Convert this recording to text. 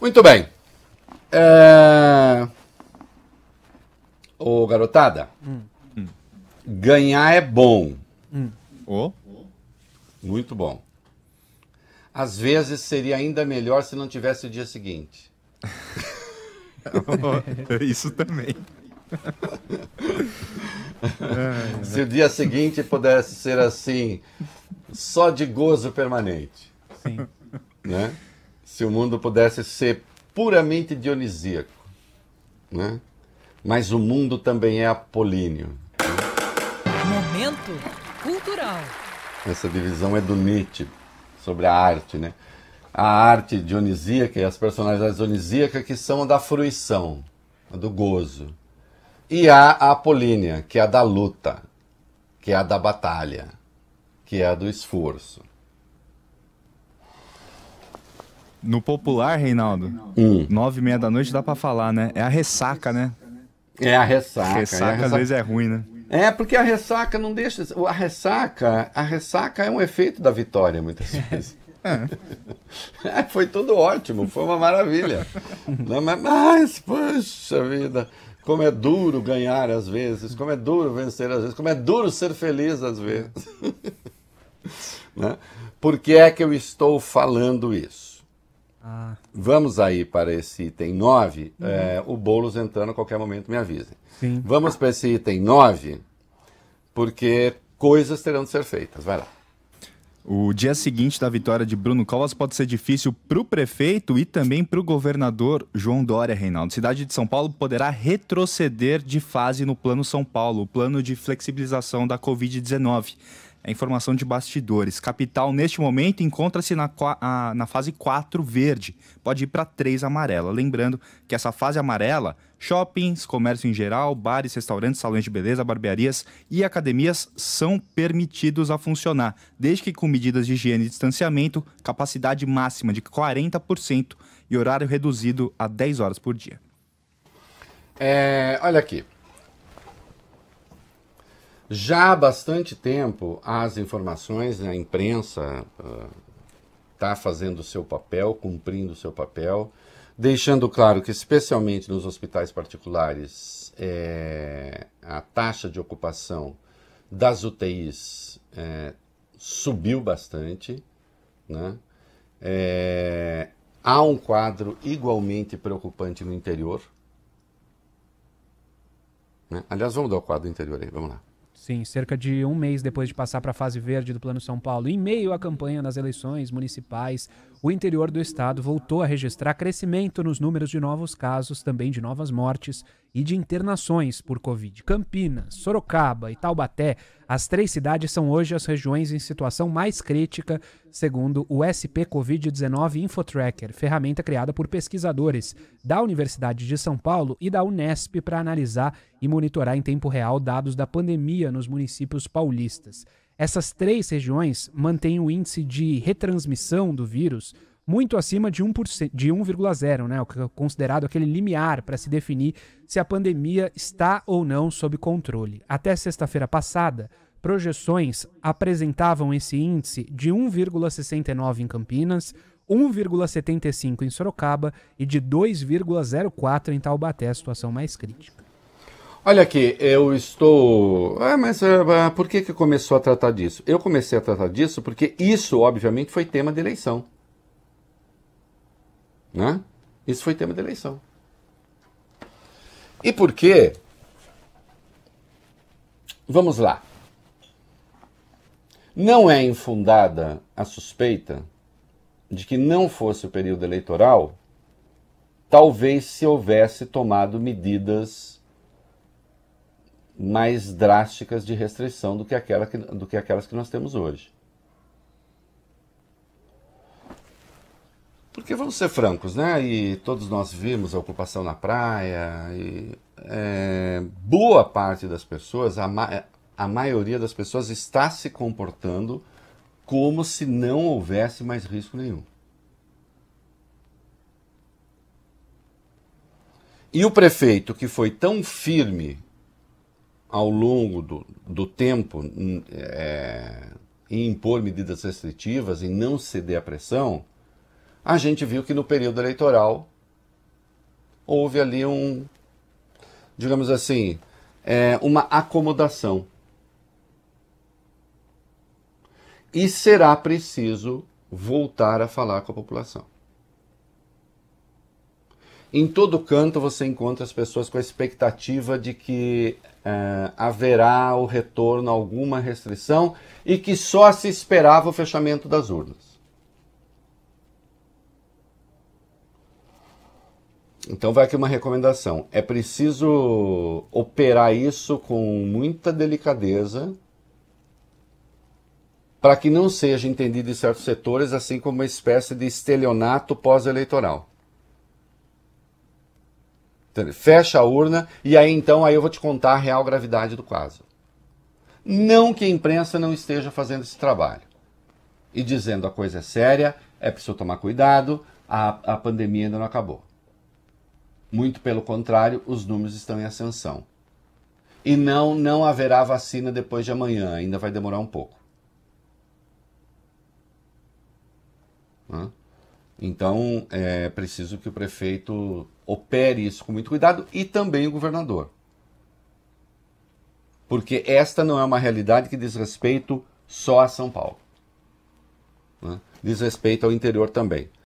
Muito bem. É... Ô, garotada. Hum. Ganhar é bom. Hum. Oh. Muito bom. Às vezes seria ainda melhor se não tivesse o dia seguinte. Isso também. se o dia seguinte pudesse ser assim, só de gozo permanente. Sim. Né? se o mundo pudesse ser puramente dionisíaco, né? Mas o mundo também é apolíneo. Né? Momento cultural. Essa divisão é do Nietzsche sobre a arte, né? A arte dionisíaca e as personalidades dionisíacas que são a da fruição, a do gozo. E há a apolínea, que é a da luta, que é a da batalha, que é a do esforço. No popular, Reinaldo, hum. nove e meia da noite dá para falar, né? É a ressaca, né? É a ressaca. ressaca, é a ressaca às vezes é ruim, né? É, porque a ressaca não deixa. A ressaca, a ressaca é um efeito da vitória, muitas vezes. É. é, foi tudo ótimo, foi uma maravilha. Não, mas, mas, poxa vida, como é duro ganhar às vezes, como é duro vencer às vezes, como é duro ser feliz às vezes. né? Por que é que eu estou falando isso? Ah. Vamos aí para esse item 9. Uhum. É, o Boulos entrando a qualquer momento, me avisem. Sim. Vamos para esse item 9, porque coisas terão de ser feitas. Vai lá. O dia seguinte da vitória de Bruno Covas pode ser difícil para o prefeito e também para o governador João Dória Reinaldo. Cidade de São Paulo poderá retroceder de fase no Plano São Paulo, o plano de flexibilização da Covid-19. É informação de bastidores. Capital, neste momento, encontra-se na, na fase 4 verde. Pode ir para 3 amarela. Lembrando que essa fase amarela, shoppings, comércio em geral, bares, restaurantes, salões de beleza, barbearias e academias são permitidos a funcionar, desde que com medidas de higiene e distanciamento, capacidade máxima de 40% e horário reduzido a 10 horas por dia. É, olha aqui. Já há bastante tempo, as informações, né, a imprensa está ah, uh, fazendo o seu papel, cumprindo o seu papel, deixando claro que, especialmente nos hospitais particulares, é, a taxa de ocupação das UTIs é, subiu bastante. Né? É, há um quadro igualmente preocupante no interior. Né? Aliás, vamos dar o quadro do interior aí, vamos lá. Sim, cerca de um mês depois de passar para a fase verde do Plano São Paulo, em meio à campanha nas eleições municipais, o interior do estado voltou a registrar crescimento nos números de novos casos, também de novas mortes e de internações por Covid. Campinas, Sorocaba e Taubaté, as três cidades são hoje as regiões em situação mais crítica, segundo o SP Covid-19 InfoTracker, ferramenta criada por pesquisadores da Universidade de São Paulo e da Unesp para analisar e monitorar em tempo real dados da pandemia nos municípios paulistas. Essas três regiões mantêm o índice de retransmissão do vírus muito acima de 1,0, de 1,0, né, o é considerado aquele limiar para se definir se a pandemia está ou não sob controle. Até sexta-feira passada, projeções apresentavam esse índice de 1,69 em Campinas, 1,75 em Sorocaba e de 2,04 em Taubaté, a situação mais crítica. Olha aqui, eu estou. Ah, mas ah, ah, por que, que começou a tratar disso? Eu comecei a tratar disso porque isso, obviamente, foi tema de eleição. Né? Isso foi tema de eleição. E por quê? Vamos lá. Não é infundada a suspeita de que não fosse o período eleitoral, talvez se houvesse tomado medidas mais drásticas de restrição do que, aquela que, do que aquelas que nós temos hoje. Porque vamos ser francos, né? E todos nós vimos a ocupação na praia, e é, boa parte das pessoas, a, a maioria das pessoas está se comportando como se não houvesse mais risco nenhum. E o prefeito, que foi tão firme ao longo do, do tempo hum, é, em impor medidas restritivas, em não ceder à pressão, a gente viu que no período eleitoral houve ali um, digamos assim, é, uma acomodação. e será preciso voltar a falar com a população. Em todo canto você encontra as pessoas com a expectativa de que eh, haverá o retorno a alguma restrição e que só se esperava o fechamento das urnas. Então vai aqui uma recomendação. É preciso operar isso com muita delicadeza, para que não seja entendido em certos setores assim como uma espécie de estelionato pós-eleitoral. Fecha a urna e aí então aí eu vou te contar a real gravidade do caso. Não que a imprensa não esteja fazendo esse trabalho e dizendo a coisa é séria, é preciso tomar cuidado, a, a pandemia ainda não acabou. Muito pelo contrário, os números estão em ascensão. E não, não haverá vacina depois de amanhã, ainda vai demorar um pouco. Né? Então é preciso que o prefeito opere isso com muito cuidado e também o governador. Porque esta não é uma realidade que diz respeito só a São Paulo. Né? Diz respeito ao interior também.